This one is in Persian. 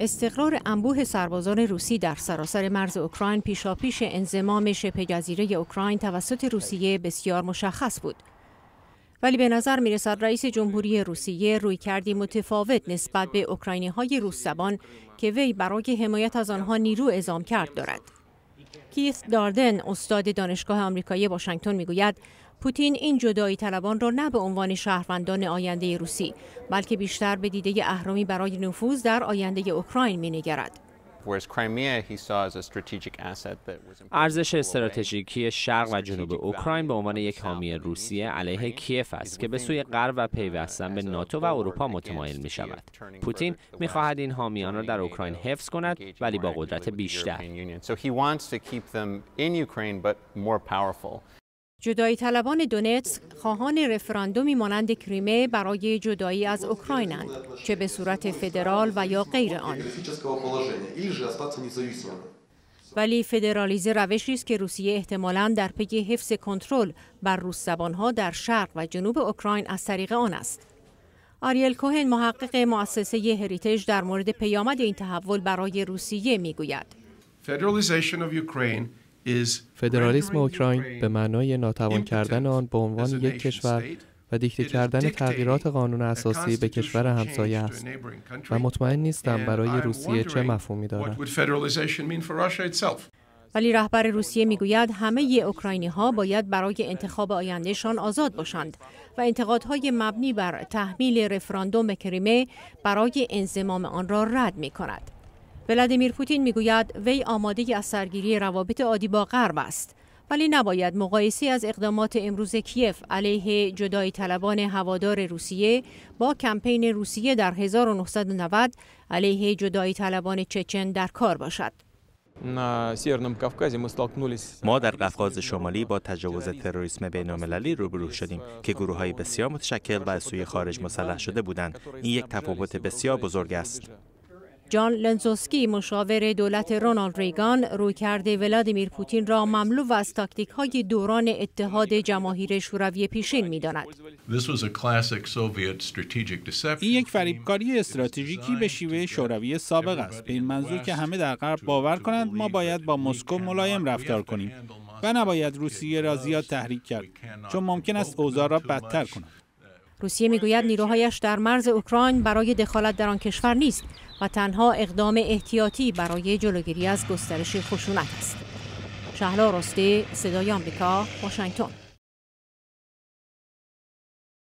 استقرار انبوه سربازان روسی در سراسر مرز اوکراین پیشاپیش انزمام شبه جزیره اوکراین توسط روسیه بسیار مشخص بود ولی به نظر می رسد رئیس جمهوری روسیه روی کردی متفاوت نسبت به اوکراینی های روس زبان که وی برای حمایت از آنها نیرو اعزام کرد دارد. کیث داردن استاد دانشگاه آمریکایی واشنگتن میگوید پوتین این جدایی طلبان را نه به عنوان شهروندان آینده روسی بلکه بیشتر به دیده اهرامی برای نفوذ در آینده اوکراین مینگرد. ارزش استراتژیکی شرق و جنوب اوکراین به عنوان یک حامی روسیه علیه کیف است که به سوی غرب و پیوستن به ناتو و اروپا متمایل می شود. پوتین می خواهد این حامیان را در اوکراین حفظ کند ولی با قدرت بیشتر. جدایی طلبان دونتسک خواهان رفراندومی مانند کریمه برای جدایی از اوکراینند چه به صورت فدرال و یا غیر آن ولی فدرالیزه روشی است که روسیه احتمالا در پی حفظ کنترل بر روس زبانها در شرق و جنوب اوکراین از طریق آن است آریل کوهن محقق مؤسسه هریتج در مورد پیامد این تحول برای روسیه میگوید فدرالیسم اوکراین به معنای ناتوان کردن آن به عنوان یک کشور و دیکته کردن تغییرات قانون اساسی به کشور همسایه است و مطمئن نیستم برای روسیه چه مفهومی دارد. ولی رهبر روسیه میگوید همه اوکراینی ها باید برای انتخاب آیندهشان آزاد باشند و انتقادهای مبنی بر تحمیل رفراندوم کریمه برای انزمام آن را رد می کند. ولادیمیر پوتین میگوید وی آماده از سرگیری روابط عادی با غرب است ولی نباید مقایسی از اقدامات امروز کیف علیه جدای طلبان هوادار روسیه با کمپین روسیه در 1990 علیه جدای طلبان چچن در کار باشد. ما در قفقاز شمالی با تجاوز تروریسم بین المللی روبرو شدیم که گروه های بسیار متشکل و از سوی خارج مسلح شده بودند این یک تفاوت بسیار بزرگ است جان لنزوسکی مشاور دولت رونالد ریگان رویکرد ولادیمیر پوتین را مملو از تاکتیک های دوران اتحاد جماهیر شوروی پیشین داند. این یک فریبکاری استراتژیکی به شیوه شوروی سابق است. به این منظور که همه در غرب باور کنند ما باید با مسکو ملایم رفتار کنیم و نباید روسیه را زیاد تحریک کرد چون ممکن است اوضاع را بدتر کند. روسیه میگوید نیروهایش در مرز اوکراین برای دخالت در آن کشور نیست و تنها اقدام احتیاطی برای جلوگیری از گسترش خشونت است. شهلا راسته صدای آمریکا، واشنگتن